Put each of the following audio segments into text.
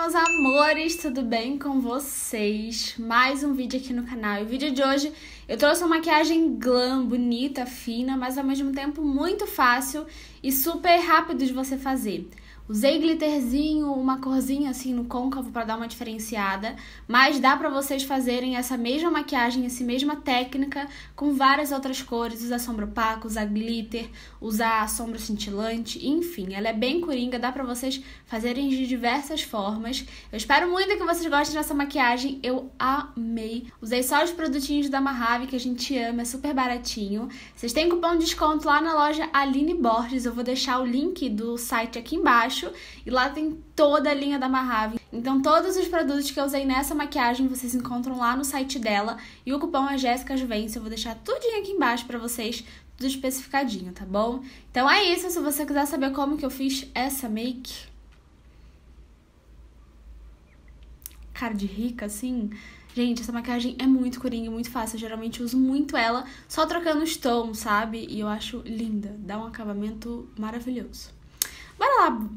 meus amores, tudo bem com vocês? Mais um vídeo aqui no canal. E o vídeo de hoje eu trouxe uma maquiagem glam, bonita, fina, mas ao mesmo tempo muito fácil e super rápido de você fazer. Usei glitterzinho, uma corzinha assim no côncavo para dar uma diferenciada, mas dá para vocês fazerem essa mesma maquiagem, essa mesma técnica com várias outras cores, usar sombra opaca, usar glitter, usar sombra cintilante, enfim, ela é bem coringa, dá para vocês fazerem de diversas formas. Eu espero muito que vocês gostem dessa maquiagem, eu amei. Usei só os produtinhos da Mahave que a gente ama, é super baratinho. Vocês têm cupom de desconto lá na loja Aline Borges, eu vou deixar o link do site aqui embaixo embaixo e lá tem toda a linha da Mahave. Então todos os produtos que eu usei nessa maquiagem vocês encontram lá no site dela e o cupom é Jéssica Juvence. Eu vou deixar tudinho aqui embaixo para vocês, tudo especificadinho, tá bom? Então é isso, se você quiser saber como que eu fiz essa make... Cara de rica, assim... Gente, essa maquiagem é muito coringa muito fácil. Eu geralmente uso muito ela só trocando os tons, sabe? E eu acho linda. Dá um acabamento maravilhoso. Bora lá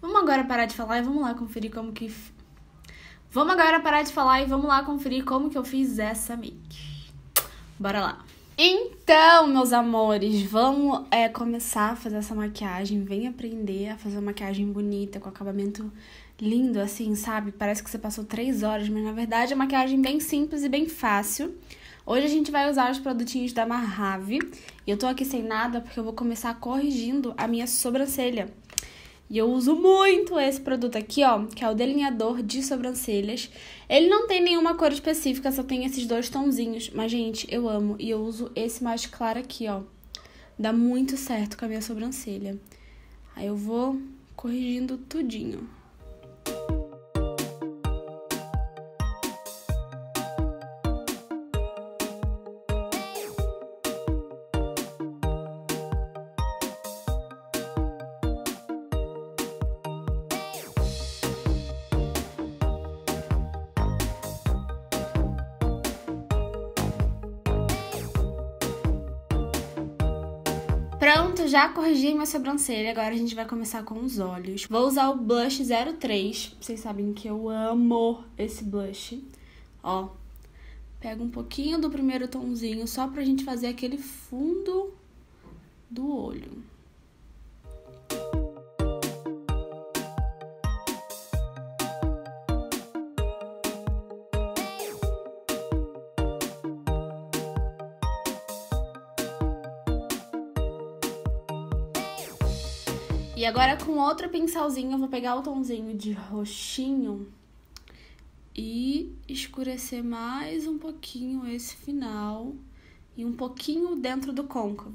Vamos agora parar de falar e vamos lá conferir como que. Vamos agora parar de falar e vamos lá conferir como que eu fiz essa make. Bora lá! Então, meus amores, vamos é, começar a fazer essa maquiagem. Vem aprender a fazer uma maquiagem bonita, com acabamento lindo, assim, sabe? Parece que você passou três horas, mas na verdade é maquiagem bem simples e bem fácil. Hoje a gente vai usar os produtinhos da Mahave. E eu tô aqui sem nada porque eu vou começar corrigindo a minha sobrancelha. E eu uso muito esse produto aqui, ó, que é o delineador de sobrancelhas. Ele não tem nenhuma cor específica, só tem esses dois tonzinhos. Mas, gente, eu amo. E eu uso esse mais claro aqui, ó. Dá muito certo com a minha sobrancelha. Aí eu vou corrigindo tudinho. Pronto, já corrigi minha sobrancelha. Agora a gente vai começar com os olhos. Vou usar o blush 03. Vocês sabem que eu amo esse blush. Ó, pega um pouquinho do primeiro tonzinho só pra gente fazer aquele fundo do olho. E agora com outro pincelzinho, eu vou pegar o tomzinho de roxinho e escurecer mais um pouquinho esse final e um pouquinho dentro do côncavo.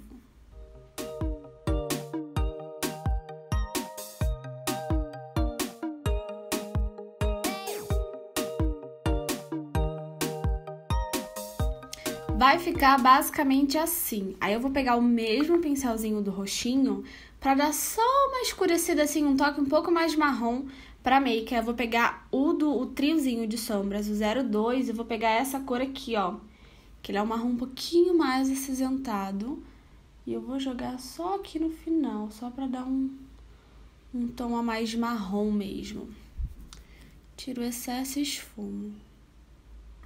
vai ficar basicamente assim. Aí eu vou pegar o mesmo pincelzinho do roxinho para dar só uma escurecida assim, um toque um pouco mais marrom para make. Eu vou pegar o do o triozinho de sombras, o 02, e vou pegar essa cor aqui, ó, que ele é um marrom um pouquinho mais acinzentado. E eu vou jogar só aqui no final, só para dar um um tom a mais marrom mesmo. Tiro o excesso e esfumo.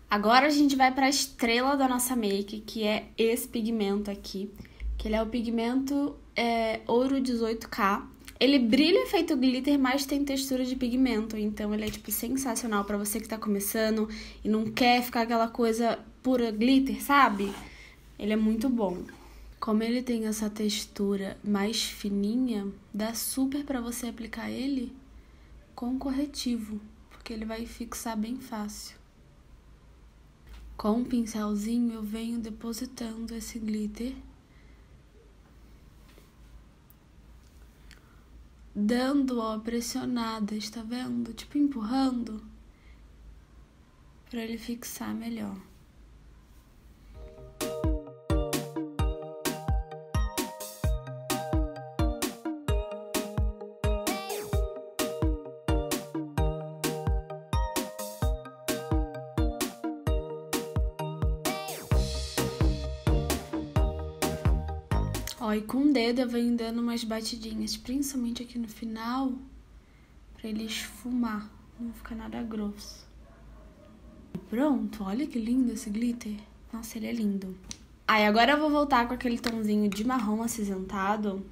Agora a gente vai para a estrela da nossa make, que é esse pigmento aqui, que ele é o pigmento é, ouro 18K. Ele brilha feito glitter, mas tem textura de pigmento, então ele é tipo sensacional para você que tá começando e não quer ficar aquela coisa pura glitter, sabe? Ele é muito bom. Como ele tem essa textura mais fininha, dá super para você aplicar ele com corretivo, porque ele vai fixar bem fácil. Com um pincelzinho eu venho depositando esse glitter, dando ó está vendo? Tipo empurrando para ele fixar melhor. Ó, e com o dedo eu venho dando umas batidinhas, principalmente aqui no final, pra ele esfumar, não ficar nada grosso. Pronto, olha que lindo esse glitter. Nossa, ele é lindo. Aí agora eu vou voltar com aquele tomzinho de marrom acinzentado,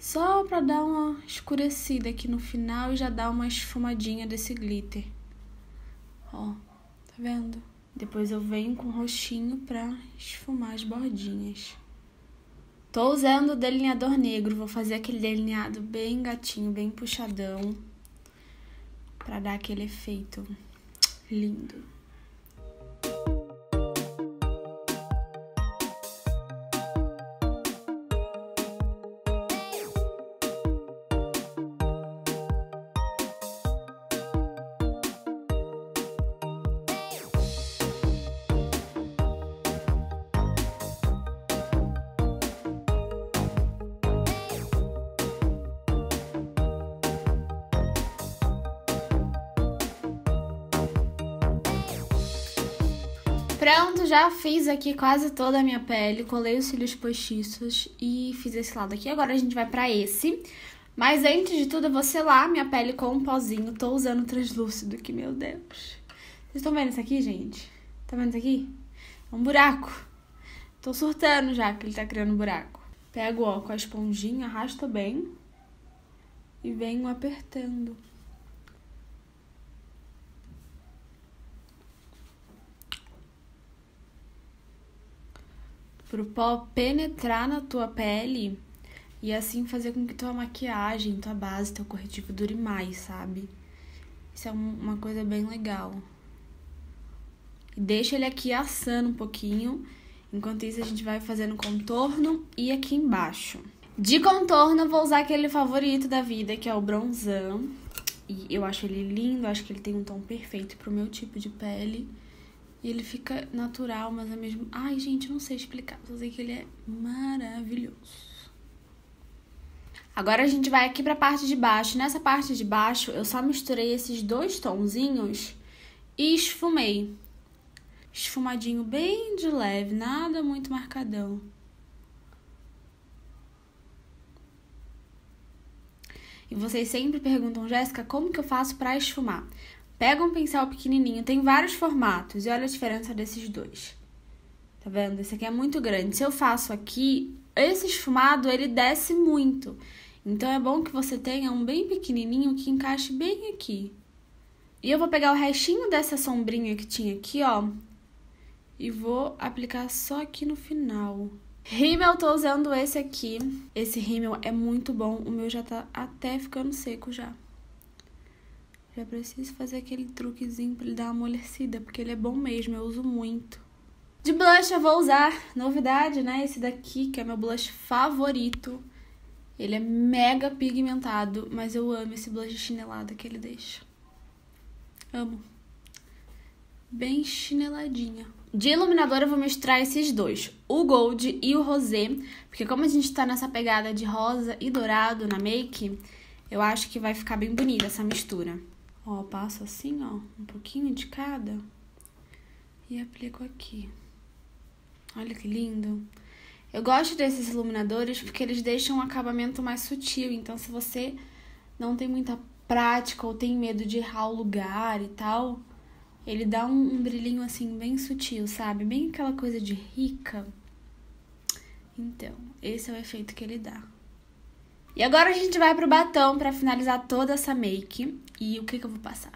só pra dar uma escurecida aqui no final e já dar uma esfumadinha desse glitter. Ó, tá vendo? Depois eu venho com o roxinho pra esfumar as bordinhas. Tô usando o delineador negro, vou fazer aquele delineado bem gatinho, bem puxadão, pra dar aquele efeito lindo. Pronto, já fiz aqui quase toda a minha pele, colei os cílios postiços e fiz esse lado aqui. Agora a gente vai pra esse. Mas antes de tudo, eu vou selar minha pele com um pozinho. Tô usando translúcido, que meu Deus. Vocês estão vendo isso aqui, gente? Tá vendo isso aqui? É um buraco. Tô surtando já que ele tá criando um buraco. Pego, ó, com a esponjinha, arrasto bem e venho apertando. pro pó penetrar na tua pele e assim fazer com que tua maquiagem, tua base, teu corretivo dure mais, sabe? Isso é um, uma coisa bem legal. E deixa ele aqui assando um pouquinho. Enquanto isso, a gente vai fazendo contorno e aqui embaixo. De contorno, eu vou usar aquele favorito da vida, que é o bronzão. E eu acho ele lindo, acho que ele tem um tom perfeito pro meu tipo de pele. E ele fica natural, mas é mesmo. Ai, gente, não sei explicar. Só sei que ele é maravilhoso. Agora a gente vai aqui pra parte de baixo. Nessa parte de baixo, eu só misturei esses dois tonzinhos e esfumei. Esfumadinho bem de leve, nada muito marcadão. E vocês sempre perguntam, Jéssica, como que eu faço para esfumar? Pega um pincel pequenininho, tem vários formatos, e olha a diferença desses dois. Tá vendo? Esse aqui é muito grande. Se eu faço aqui, esse esfumado, ele desce muito. Então, é bom que você tenha um bem pequenininho que encaixe bem aqui. E eu vou pegar o restinho dessa sombrinha que tinha aqui, ó, e vou aplicar só aqui no final. Rímel, eu tô usando esse aqui. Esse rímel é muito bom, o meu já tá até ficando seco já. Já preciso fazer aquele truquezinho pra ele dar uma amolecida, porque ele é bom mesmo, eu uso muito. De blush eu vou usar, novidade, né? Esse daqui, que é meu blush favorito. Ele é mega pigmentado, mas eu amo esse blush chinelado que ele deixa. Amo. Bem chineladinha. De iluminador eu vou misturar esses dois, o Gold e o Rosé, porque como a gente tá nessa pegada de rosa e dourado na make, eu acho que vai ficar bem bonita essa mistura. Ó, passo assim, ó, um pouquinho de cada e aplico aqui. Olha que lindo. Eu gosto desses iluminadores porque eles deixam um acabamento mais sutil. Então, se você não tem muita prática ou tem medo de errar o lugar e tal, ele dá um, um brilhinho assim bem sutil, sabe? Bem aquela coisa de rica. Então, esse é o efeito que ele dá. E agora a gente vai pro batom pra finalizar toda essa make. E o que que eu vou passar?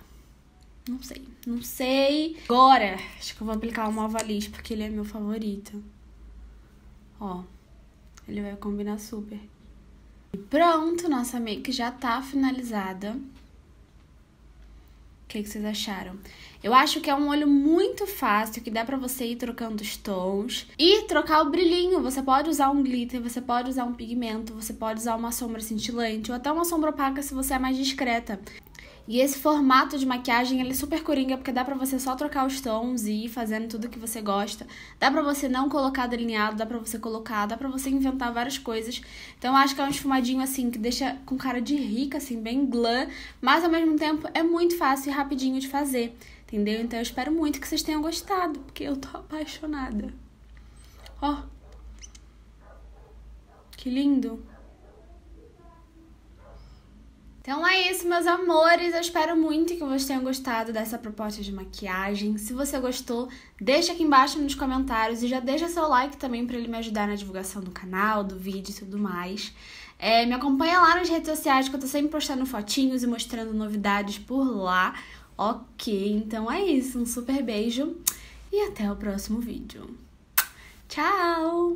Não sei, não sei. Agora, acho que eu vou aplicar o Malvalis, porque ele é meu favorito. Ó, ele vai combinar super. E pronto, nossa make já tá finalizada que, que vocês acharam? Eu acho que é um olho muito fácil, que dá pra você ir trocando os tons e trocar o brilhinho. Você pode usar um glitter, você pode usar um pigmento, você pode usar uma sombra cintilante ou até uma sombra opaca se você é mais discreta. E esse formato de maquiagem, ele é super coringa, porque dá pra você só trocar os tons e ir fazendo tudo que você gosta. Dá pra você não colocar delineado, dá pra você colocar, dá pra você inventar várias coisas. Então eu acho que é um esfumadinho, assim, que deixa com cara de rica, assim, bem glam. Mas, ao mesmo tempo, é muito fácil e rapidinho de fazer, entendeu? Então eu espero muito que vocês tenham gostado, porque eu tô apaixonada. Ó. Oh. Que lindo. Então é isso, meus amores. Eu espero muito que vocês tenham gostado dessa proposta de maquiagem. Se você gostou, deixa aqui embaixo nos comentários e já deixa seu like também para ele me ajudar na divulgação do canal, do vídeo e tudo mais. É, me acompanha lá nas redes sociais que eu tô sempre postando fotinhos e mostrando novidades por lá. Ok, então é isso. Um super beijo e até o próximo vídeo. Tchau!